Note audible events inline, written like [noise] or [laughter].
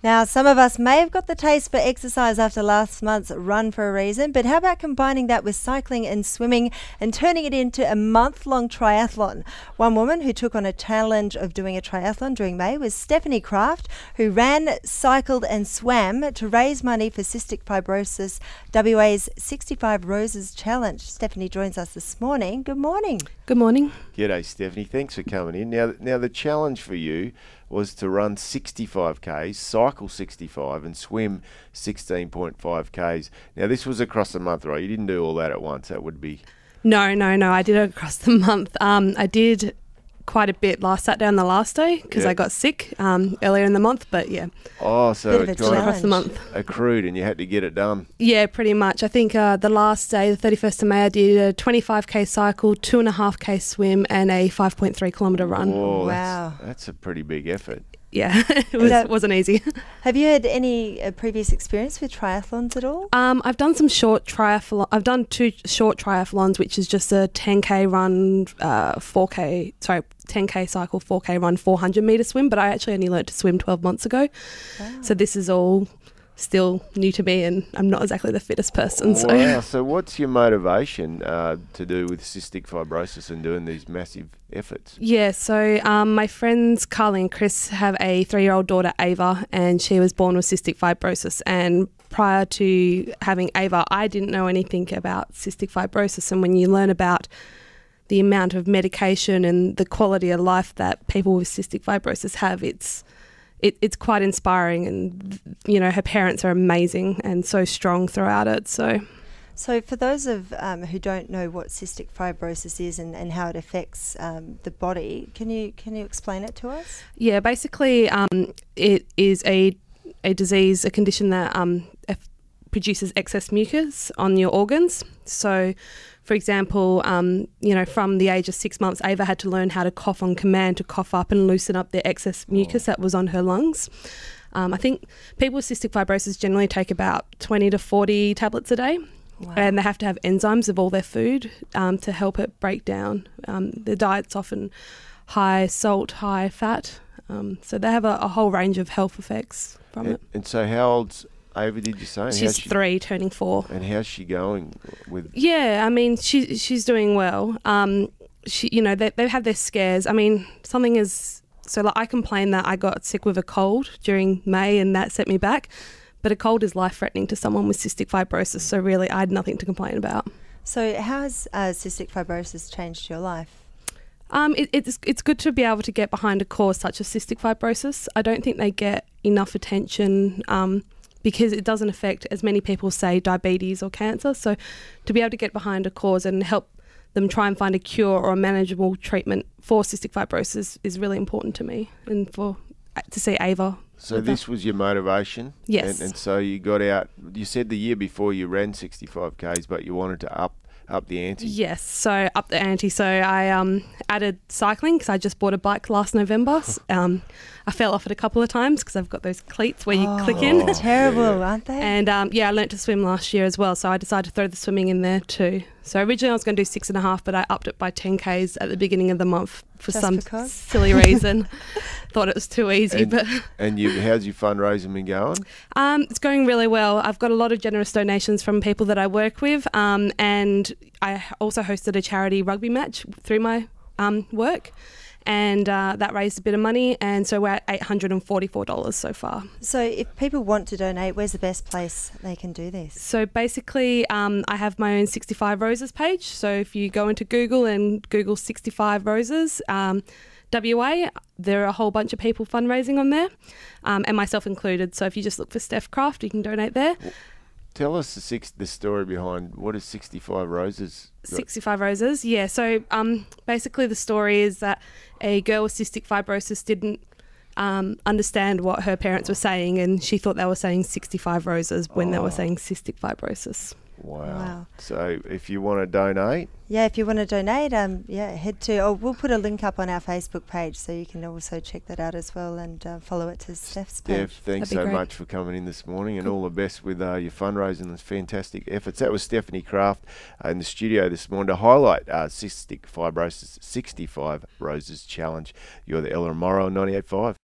Now, some of us may have got the taste for exercise after last month's run for a reason, but how about combining that with cycling and swimming and turning it into a month long triathlon? One woman who took on a challenge of doing a triathlon during May was Stephanie Kraft, who ran, cycled, and swam to raise money for Cystic Fibrosis WA's 65 Roses Challenge. Stephanie joins us this morning. Good morning. Good morning. G'day, Stephanie. Thanks for coming in. Now, now the challenge for you was to run 65 Ks, cycle 65, and swim 16.5 Ks. Now, this was across the month, right? You didn't do all that at once. That would be. No, no, no. I did it across the month. Um, I did quite a bit last Saturday on the last day because yeah. I got sick um, earlier in the month. But yeah. Oh, so across the month accrued, and you had to get it done. Yeah, pretty much. I think uh, the last day, the thirty first of May, I did a twenty five k cycle, two and a half k swim, and a five point three kilometer run. Whoa, wow, that's, that's a pretty big effort yeah, [laughs] it was, wasn't easy. [laughs] Have you had any uh, previous experience with triathlons at all? Um, I've done some short triathlon. I've done two short triathlons, which is just a 10k run, uh, 4k sorry, 10k cycle, 4k run, 400 meter swim. But I actually only learnt to swim 12 months ago, wow. so this is all still new to me and I'm not exactly the fittest person. So, wow. [laughs] so what's your motivation uh, to do with cystic fibrosis and doing these massive efforts? Yeah, so um, my friends Carly and Chris have a three year old daughter, Ava, and she was born with cystic fibrosis. And prior to having Ava, I didn't know anything about cystic fibrosis. And when you learn about the amount of medication and the quality of life that people with cystic fibrosis have, it's it, it's quite inspiring. And, you know, her parents are amazing and so strong throughout it. So. So, for those of um, who don't know what cystic fibrosis is and, and how it affects um, the body, can you can you explain it to us? Yeah, basically, um, it is a a disease, a condition that um, produces excess mucus on your organs. So, for example, um, you know, from the age of six months, Ava had to learn how to cough on command to cough up and loosen up the excess oh. mucus that was on her lungs. Um, I think people with cystic fibrosis generally take about 20 to 40 tablets a day. Wow. And they have to have enzymes of all their food um, to help it break down. Um, the diet's often high salt, high fat. Um, so they have a, a, whole range of health effects from and, it. And so, how old's Ava did you say? She's she, three, turning four. And how's she going with? Yeah, I mean, she's she's doing well. Um, she, you know, they they've had their scares. I mean, something is so like I complained that I got sick with a cold during May, and that set me back. But a cold is life threatening to someone with cystic fibrosis. So really, I had nothing to complain about. So how has uh, cystic fibrosis changed your life? Um, it, it's it's good to be able to get behind a cause such as cystic fibrosis. I don't think they get enough attention. Um, because it doesn't affect as many people say diabetes or cancer. So to be able to get behind a cause and help them try and find a cure or a manageable treatment for cystic fibrosis is really important to me and for uh, to see Ava. So this that. was your motivation, yes. And, and so you got out. You said the year before you ran 65 k's, but you wanted to up up the ante. Yes, so up the ante. So I um, added cycling because I just bought a bike last November. [laughs] um, I fell off it a couple of times because I've got those cleats where you oh, click in. Terrible, [laughs] aren't they? And um, yeah, I learnt to swim last year as well, so I decided to throw the swimming in there too. So originally I was going to do six and a half, but I upped it by 10Ks at the beginning of the month for Just some because. silly reason. [laughs] [laughs] Thought it was too easy. And, but [laughs] and you, how's your fundraising been going? Um, it's going really well. I've got a lot of generous donations from people that I work with. Um, and I also hosted a charity rugby match through my um, work and uh, that raised a bit of money, and so we're at eight hundred and forty-four dollars so far. So, if people want to donate, where's the best place they can do this? So, basically, um, I have my own sixty-five roses page. So, if you go into Google and Google sixty-five roses. Um, WA, there are a whole bunch of people fundraising on there, um, and myself included. So if you just look for Steph Craft, you can donate there. Tell us the, six, the story behind what is 65 Roses? Got? 65 Roses, yeah. So um, basically, the story is that a girl with cystic fibrosis didn't um, understand what her parents were saying, and she thought they were saying 65 roses when oh. they were oh. saying cystic fibrosis. Wow. wow. So if you want to donate. Yeah, if you want to donate, um, yeah, head to, oh, we'll put a link up on our Facebook page so you can also check that out as well and uh, follow it to Steph's page. Steph, thanks so great. much for coming in this morning and cool. all the best with uh, your fundraising and fantastic efforts. That was Stephanie Kraft uh, in the studio this morning to highlight uh, Cystic Fibrosis 65 Roses Challenge. You're the Ella Morrow 985.